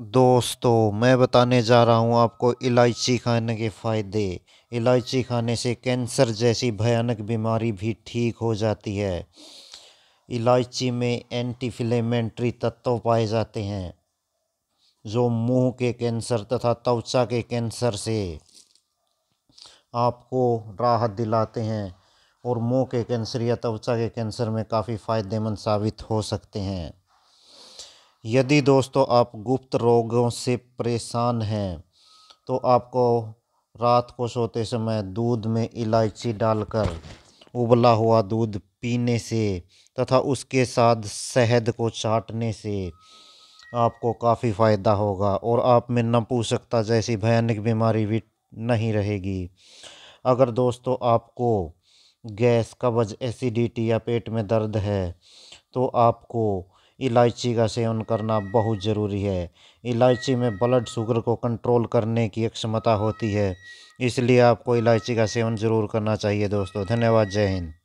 दोस्तों मैं बताने जा रहा हूं आपको इलायची खाने के फ़ायदे इलायची खाने से कैंसर जैसी भयानक बीमारी भी ठीक हो जाती है इलायची में एंटीफिलेमेंट्री तत्व पाए जाते हैं जो मुंह के कैंसर तथा त्वचा के कैंसर से आपको राहत दिलाते हैं और मुंह के कैंसर या त्वचा के कैंसर में काफ़ी फ़ायदेमंद साबित हो सकते हैं यदि दोस्तों आप गुप्त रोगों से परेशान हैं तो आपको रात को सोते समय दूध में इलायची डालकर उबला हुआ दूध पीने से तथा उसके साथ शहद को चाटने से आपको काफ़ी फ़ायदा होगा और आप में सकता जैसी भयानक बीमारी भी नहीं रहेगी अगर दोस्तों आपको गैस कब्ज एसिडिटी या पेट में दर्द है तो आपको इलायची का सेवन करना बहुत ज़रूरी है इलायची में ब्लड शुगर को कंट्रोल करने की क्षमता होती है इसलिए आपको इलायची का सेवन ज़रूर करना चाहिए दोस्तों धन्यवाद जय हिंद